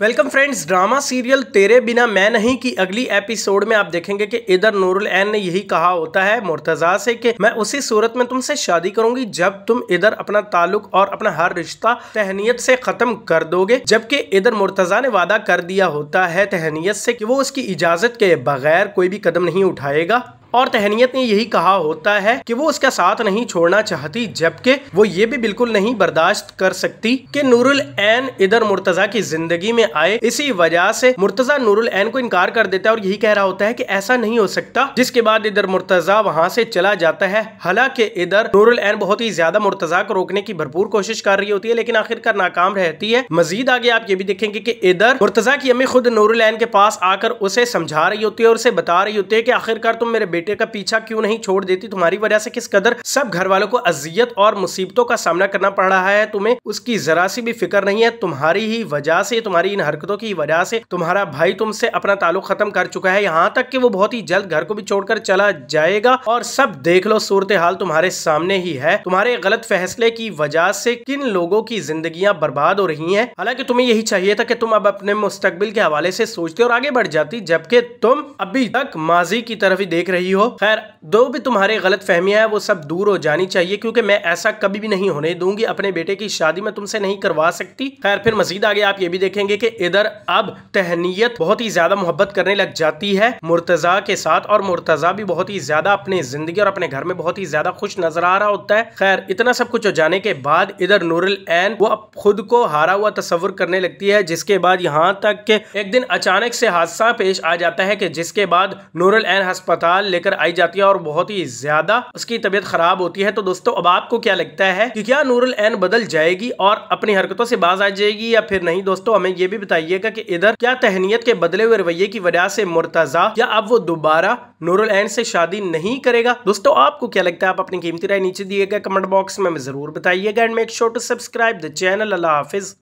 welcome friends drama serial तेरे बिना मैं नहीं की अगली एपिसोड में आप देखेंगे कि इधर नूरुल एन ने यही कहा होता है मुर्तजा से कि मैं उसी सूरत में तुमसे शादी करूंगी जब तुम इधर अपना ताल्लुक और अपना हर रिश्ता तहनीत से खत्म कर दोगे जबकि इधर मुर्तजा ने वादा कर दिया होता है तहनीत से कि वो उसकी इजाजत के बगैर कोई भी कदम नहीं उठाएगा और तहनीत ने यही कहा होता है कि वो उसका साथ नहीं छोड़ना चाहती जबकि वो ये भी बिल्कुल नहीं बर्दाश्त कर सकती कि नूरुल एन इधर मुर्तजा की जिंदगी में आए इसी वजह से मुर्तजा नूरुल एन को इनकार कर देता है और यही कह रहा होता है कि ऐसा नहीं हो सकता जिसके बाद इधर मुर्तजा वहां से चला जाता है हालांकि इधर नूरुल एन बहुत ही ज्यादा मुर्तजा को रोकने की भरपूर कोशिश कर रही होती है लेकिन आखिरकार नाकाम रहती है मजीद आगे आप ये भी देखेंगे की इधर मुर्तजा की अम्मी खुद नूरुल एन के पास आकर उसे समझा रही होती है और उसे बता रही होती है की आखिरकार तुम मेरे बेटे का पीछा क्यों नहीं छोड़ देती तुम्हारी वजह से किस कदर सब घर वालों को अजियत और मुसीबतों का सामना करना पड़ रहा है तुम्हें उसकी जरा सी भी फिक्र नहीं है तुम्हारी ही वजह से तुम्हारी इन हरकतों की वजह से तुम्हारा भाई तुमसे अपना ताल्लुक खत्म कर चुका है यहाँ तक की वो बहुत ही जल्द घर को भी छोड़कर चला जाएगा और सब देख लो सूरत हाल तुम्हारे सामने ही है तुम्हारे गलत फैसले की वजह से किन लोगों की जिंदगी बर्बाद हो रही है हालांकि तुम्हें यही चाहिए था कि तुम अब अपने मुस्तकबिल के हवाले से सोचते और आगे बढ़ जाती जबकि तुम अभी तक माजी की तरफ ही देख रही रही हो खैर दो भी तुम्हारे गलत फहमियां हैं वो सब दूर हो जानी चाहिए क्योंकि मैं ऐसा कभी भी नहीं होने दूंगी अपने बेटे की शादी में तुमसे नहीं करवा सकती खैर फिर मजीद आगे आप ये भी देखेंगे कि इधर अब तहनीत बहुत ही ज्यादा मोहब्बत करने लग जाती है मुर्तजा के साथ और मुर्तजा भी बहुत ही ज्यादा अपने जिंदगी और अपने घर में बहुत ही ज्यादा खुश नजर आ रहा होता है खैर इतना सब कुछ हो जाने के बाद इधर नूरल एन वो अब खुद को हारा हुआ तस्वुर करने लगती है जिसके बाद यहाँ तक के एक दिन अचानक से हादसा पेश आ जाता है कि जिसके बाद नूरल एन अस्पताल लेकर आई जाती है और बहुत ही ज्यादा उसकी तबीयत खराब होती है तो दोस्तों अब आपको क्या लगता है कि क्या नूरल एन बदल जाएगी और अपनी हरकतों से बाज आ जाएगी या फिर नहीं दोस्तों हमें ये भी बताइएगा कि इधर क्या तहनीत के बदले हुए रवैये की वजह से मुर्तजा या अब वो दोबारा नूरल एन से शादी नहीं करेगा दोस्तों आपको क्या लगता है आप अपनी कीमती राय नीचे दिए गए कमेंट बॉक्स में जरूर बताइएगा and make sure to subscribe the channel अल्लाह हाफिज